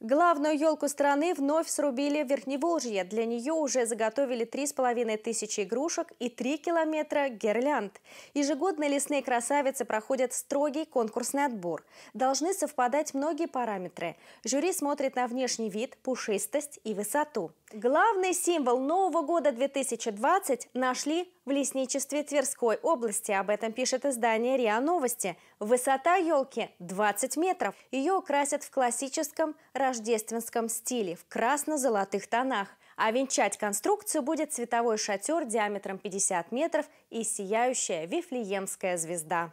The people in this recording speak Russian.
Главную елку страны вновь срубили в Верхневолжье. Для нее уже заготовили половиной тысячи игрушек и 3 километра гирлянд. Ежегодно лесные красавицы проходят строгий конкурсный отбор. Должны совпадать многие параметры. Жюри смотрит на внешний вид, пушистость и высоту. Главный символ Нового года 2020 нашли в лесничестве Тверской области. Об этом пишет издание РИА Новости. Высота елки 20 метров. Ее украсят в классическом рождественском стиле в красно-золотых тонах. А венчать конструкцию будет цветовой шатер диаметром 50 метров и сияющая Вифлеемская звезда.